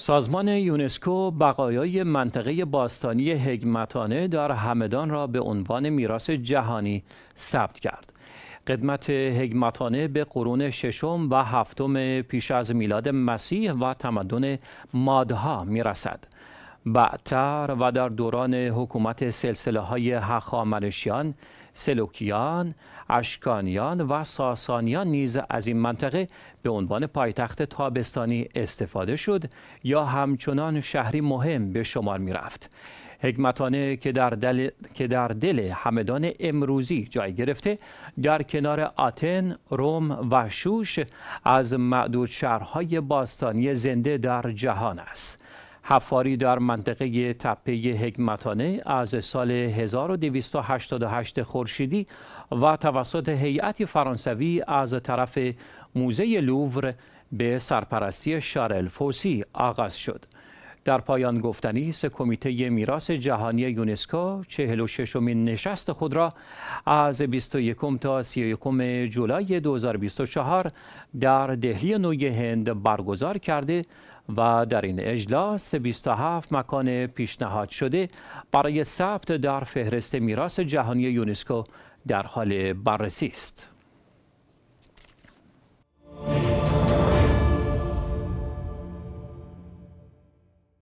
سازمان یونسکو بقایای منطقه باستانی هگمتانه در همدان را به عنوان میراث جهانی ثبت کرد. قدمت هگمتانه به قرون ششم و هفتم پیش از میلاد مسیح و تمدن مادها میرسد. بعدتر و در دوران حکومت سلسله های هخامنشیان، سلوکیان، اشکانیان و ساسانیان نیز از این منطقه به عنوان پایتخت تابستانی استفاده شد یا همچنان شهری مهم به شمار می رفت. حکمتانه که در, دل... که در دل همدان امروزی جای گرفته در کنار آتن، روم و شوش از معدود شهرهای باستانی زنده در جهان است. حفاری در منطقه تپه حکمتانه از سال 1288 خورشیدی و توسط هیئت فرانسوی از طرف موزه لوور به سرپرستی شارل فوسی آغاز شد. در پایان گفتنی است کمیته میراث جهانی یونسکو 46 ششمین نشست خود را از 21 تا 31 جولای 2024 در دهلی نوی هند برگزار کرده و در این اجلاس 27 مکان پیشنهاد شده برای ثبت در فهرست میراث جهانی یونسکو در حال بررسی است.